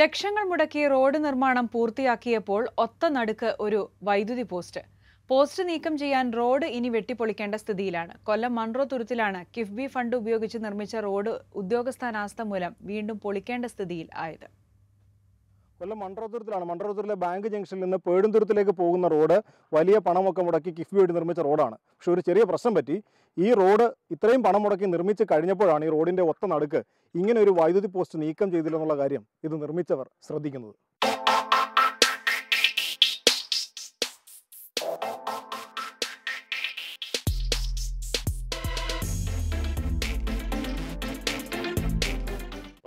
ലക്ഷങ്ങൾ മുടക്കി റോഡ് നിർമ്മാണം പൂർത്തിയാക്കിയപ്പോൾ ഒത്ത നടുക്ക് ഒരു വൈദ്യുതി പോസ്റ്റ് പോസ്റ്റ് നീക്കം ചെയ്യാൻ റോഡ് ഇനി വെട്ടിപ്പൊളിക്കേണ്ട സ്ഥിതിയിലാണ് കൊല്ലം മൺറോ തുരുത്തിലാണ് കിഫ്ബി ഫണ്ട് ഉപയോഗിച്ച് നിർമ്മിച്ച റോഡ് ഉദ്യോഗസ്ഥാനാസ്ഥ മൂലം വീണ്ടും പൊളിക്കേണ്ട സ്ഥിതിയിൽ ആയത് കൊല്ലം മണ്ഡലത്തുരത്തിലാണ് മണ്ഡലത്തുരത്തിലെ ബാങ്ക് ജംഗ്ഷനിൽ നിന്ന് പേടുംതുരത്തിലേക്ക് പോകുന്ന റോഡ് വലിയ പണമൊക്കെ മുടക്കി കിഫ്ബി വേണ്ടി നിർമ്മിച്ച റോഡാണ് പക്ഷെ ഒരു ചെറിയ പ്രശ്നം പറ്റി ഈ റോഡ് ഇത്രയും പണം മുടക്കി നിർമ്മിച്ച് കഴിഞ്ഞപ്പോഴാണ് ഈ റോഡിൻ്റെ ഒത്ത നടുക്ക് ഇങ്ങനെ ഒരു വൈദ്യുതി പോസ്റ്റ് നീക്കം ചെയ്തില്ലെന്നുള്ള കാര്യം ഇത് നിർമ്മിച്ചവർ ശ്രദ്ധിക്കുന്നത്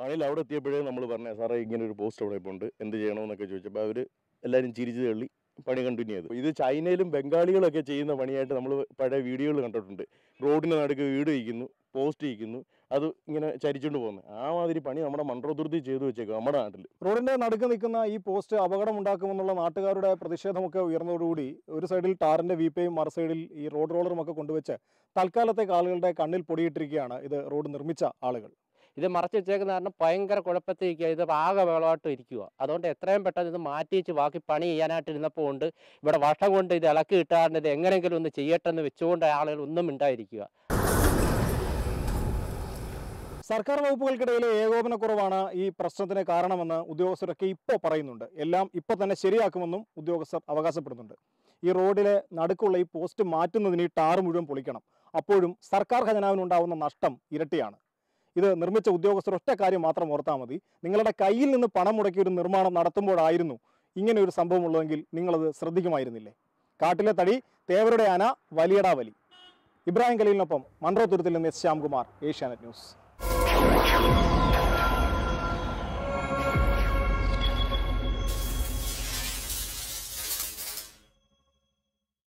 ആണെങ്കിൽ അവിടെ എത്തിയപ്പോഴേ നമ്മൾ പറഞ്ഞത് സാറേ ഇങ്ങനെ ഒരു പോസ്റ്റ് അവിടെ ഇപ്പോൾ ഉണ്ട് എന്ത് ചെയ്യണമെന്നൊക്കെ ചോദിച്ചപ്പോൾ അവർ എല്ലാവരും ചിരിച്ചു തള്ളി പണി കണ്ടിന്യൂ ചെയ്തു ഇത് ചൈനയിലും ബംഗാളികളൊക്കെ ചെയ്യുന്ന പണിയായിട്ട് നമ്മൾ പഴയ വീഡിയോകൾ കണ്ടിട്ടുണ്ട് റോഡിൻ്റെ നടുക്ക് വീട് വയ്ക്കുന്നു പോസ്റ്റ് വയ്ക്കുന്നു അത് ഇങ്ങനെ ചരിച്ചുകൊണ്ട് പോകുന്നത് ആ മാതിരി പണി നമ്മുടെ മണ്ഡലതുർത്തി ചെയ്തു വെച്ചേക്കും നമ്മുടെ നാട്ടിൽ റോഡിൻ്റെ നടുക്ക് നിൽക്കുന്ന ഈ പോസ്റ്റ് അപകടം ഉണ്ടാക്കുമെന്നുള്ള നാട്ടുകാരുടെ പ്രതിഷേധമൊക്കെ ഉയർന്നതോടുകൂടി ഒരു സൈഡിൽ ടാറിൻ്റെ വീപ്പയും മറു സൈഡിൽ ഈ റോഡ് റോളറും ഒക്കെ കൊണ്ടുവച്ച് തൽക്കാലത്തെ ആളുകളുടെ കണ്ണിൽ പൊടിയിട്ടിരിക്കുകയാണ് ഇത് റോഡ് നിർമ്മിച്ച ആളുകൾ ഇത് മറച്ചു വെച്ചേക്കുന്ന കാരണം ഭയങ്കര കുഴപ്പത്തിരിക്കുക ഇത് ആകെ വെള്ളമായിട്ട് ഇരിക്കുക അതുകൊണ്ട് എത്രയും പെട്ടെന്ന് ഇത് മാറ്റി വെച്ച് ബാക്കി പണി ചെയ്യാനായിട്ട് ഇരുന്നപ്പോൾ ഉണ്ട് ഇവിടെ വർഷം കൊണ്ട് ഇത് ഇളക്കി കിട്ടാറുണ്ട് ഇത് എങ്ങനെയെങ്കിലും ഒന്ന് ചെയ്യട്ടെന്ന് വെച്ചുകൊണ്ട് ആളുകൾ ഒന്നും ഉണ്ടായിരിക്കുക സർക്കാർ വകുപ്പുകൾക്കിടയിലെ ഏകോപനക്കുറവാണ് ഈ പ്രശ്നത്തിന് കാരണമെന്ന് ഉദ്യോഗസ്ഥരൊക്കെ ഇപ്പോൾ പറയുന്നുണ്ട് എല്ലാം ഇപ്പോൾ തന്നെ ശരിയാക്കുമെന്നും ഉദ്യോഗസ്ഥർ അവകാശപ്പെടുന്നുണ്ട് ഈ റോഡിലെ നടുക്കുള്ള ഈ പോസ്റ്റ് മാറ്റുന്നതിന് ഈ ടാർ മുഴുവൻ പൊളിക്കണം അപ്പോഴും സർക്കാർ ഖജനാവിനുണ്ടാവുന്ന നഷ്ടം ഇരട്ടിയാണ് ഇത് നിർമ്മിച്ച ഉദ്യോഗസ്ഥർ ഒറ്റ കാര്യം മാത്രം ഓർത്താൽ മതി നിങ്ങളുടെ കയ്യിൽ നിന്ന് പണം മുടക്കി ഒരു നിർമ്മാണം നടത്തുമ്പോഴായിരുന്നു ഇങ്ങനെ ഒരു സംഭവം ഉള്ളതെങ്കിൽ നിങ്ങളത് ശ്രദ്ധിക്കുമായിരുന്നില്ലേ കാട്ടിലെ തടി തേവരുടെ ആന വലിയടാ വലി ഇബ്രാഹിം ഖലീലിനൊപ്പം മൺറോ നിന്ന് എസ് ശ്യാംകുമാർ ഏഷ്യാനെറ്റ് ന്യൂസ്